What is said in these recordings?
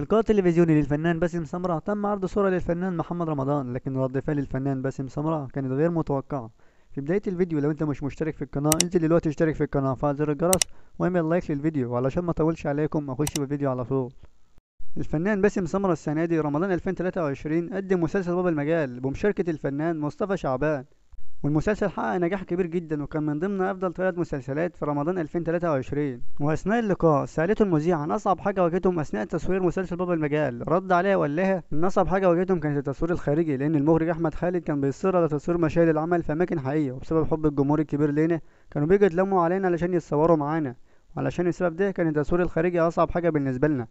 إلقاء تلفزيوني للفنان باسم سمرة تم عرض صورة للفنان محمد رمضان لكن رد فعل الفنان باسم سمرة كانت غير متوقعة في بداية الفيديو لو انت مش مشترك في القناة انزل دلوقتي اشترك في القناة وفعل زر الجرس واعمل لايك للفيديو وعلشان ما اطولش عليكم اخش في الفيديو على طول الفنان باسم سمرة السنة دي رمضان 2023 قدم مسلسل باب المجال بمشاركة الفنان مصطفى شعبان والمسلسل حقق نجاح كبير جدا وكان من ضمن أفضل ثلاث مسلسلات في رمضان 2023 وأثناء اللقاء سألته المذيعة عن أصعب حاجة واجهتهم أثناء تصوير مسلسل بابا المجال رد عليها وقال لها إن أصعب حاجة واجهتهم كانت التصوير الخارجي لأن المخرج أحمد خالد كان بيصر على تصوير مشاهد العمل في أماكن حقيقية وبسبب حب الجمهور الكبير لينا كانوا بيجوا يتلموا علينا علشان يتصوروا معانا وعلشان السبب ده كان التصوير الخارجي أصعب حاجة بالنسبة لنا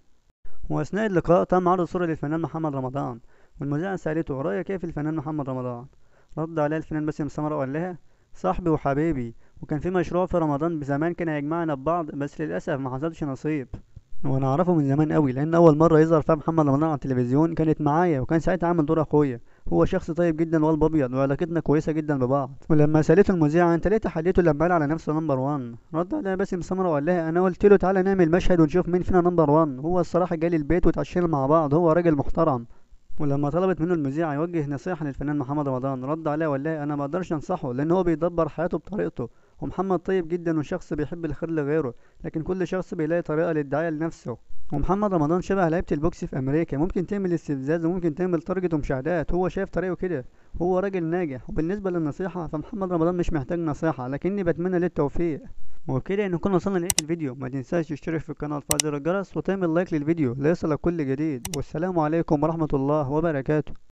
وأثناء اللقاء تم عرض صورة للفنان محمد رمضان والمذيعة سألته رأيك كيف إيه الفنان محمد رمضان رد عليها الفنان باسم سمرة وقال لها صاحبي وحبيبي وكان في مشروع في رمضان بزمان كان هيجمعنا ببعض بس للأسف ما حصلش نصيب وانا اعرفه من زمان قوي لان اول مره يظهر فيها محمد رمضان على التلفزيون كانت معايا وكان ساعتها عامل دور اخويا هو شخص طيب جدا وقلب ابيض وعلاقتنا كويسه جدا ببعض ولما سالته المذيعه انت ليه تحليته لما قال على نفسه نمبر 1 رد عليها باسم سمره وقال لها انا قلت له تعالى نعمل مشهد ونشوف مين فينا نمبر 1 هو الصراحه جالي البيت واتعشينا مع بعض هو راجل محترم ولما طلبت منه المذيعة يوجه نصيحة للفنان محمد رمضان رد عليها والله أنا ما أقدرش أنصحه لأن هو بيدبر حياته بطريقته ومحمد طيب جدا وشخص بيحب الخير لغيره لكن كل شخص بيلاقي طريقة للدعاية لنفسه ومحمد رمضان شبه لعيبة البوكس في أمريكا ممكن تعمل استفزاز وممكن تعمل تارجت ومشاهدات هو شايف طريقه كده هو راجل ناجح وبالنسبة للنصيحة فمحمد رمضان مش محتاج نصيحة لكني بتمنى للتوفيق وبكده نكون يعني وصلنا لنهاية الفيديو ما تنساش تشترك في القناة وتفعل زر الجرس وتعمل لايك للفيديو ليصلك كل جديد والسلام عليكم ورحمة الله وبركاته